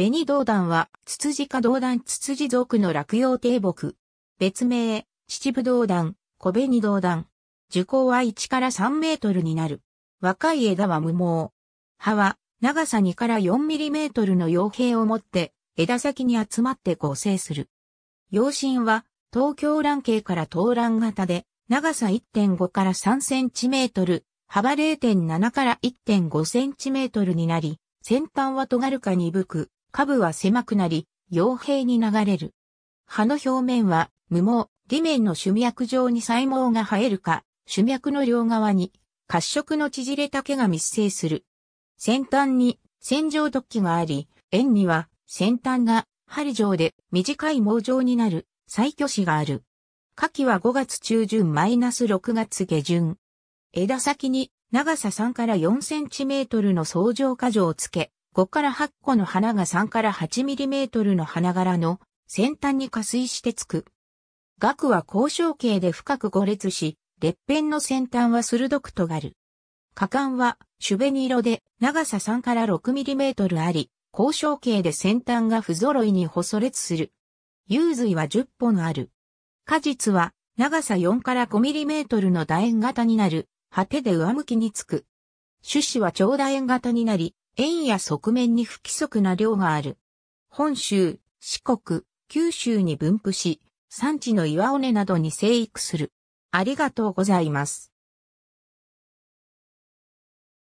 紅銅団は、ツツジ科銅団、ツツジ属の落葉低木。別名、秩父銅団、小紅銅団。樹高は1から3メートルになる。若い枝は無毛。葉は、長さ2から4ミリメートルの葉兵を持って、枝先に集まって構成する。葉身は、東京乱形から東乱型で、長さ1.5から3センチメートル、幅0.7から1.5センチメートルになり、先端は尖るか鈍く、下部は狭くなり、傭兵に流れる。葉の表面は無毛、地面の種脈状に細毛が生えるか、種脈の両側に褐色の縮れた毛が密生する。先端に線状突起があり、円には先端が針状で短い毛状になる最巨子がある。夏季は5月中旬マイナス6月下旬。枝先に長さ3から4センチメートルの相乗果樹をつけ、5から8個の花が3から8ミリメートルの花柄の先端に加水してつく。額は交渉形で深く5列し、裂片の先端は鋭く尖る。果敢はシュベニ色で長さ3から6ミリメートルあり、交渉形で先端が不揃いに細列する。幽髄は10本ある。果実は長さ4から5ミリメートルの楕円型になる、果てで上向きにつく。種子は長楕円型になり、円や側面に不規則な量がある。本州、四国、九州に分布し、産地の岩尾根などに生育する。ありがとうございます。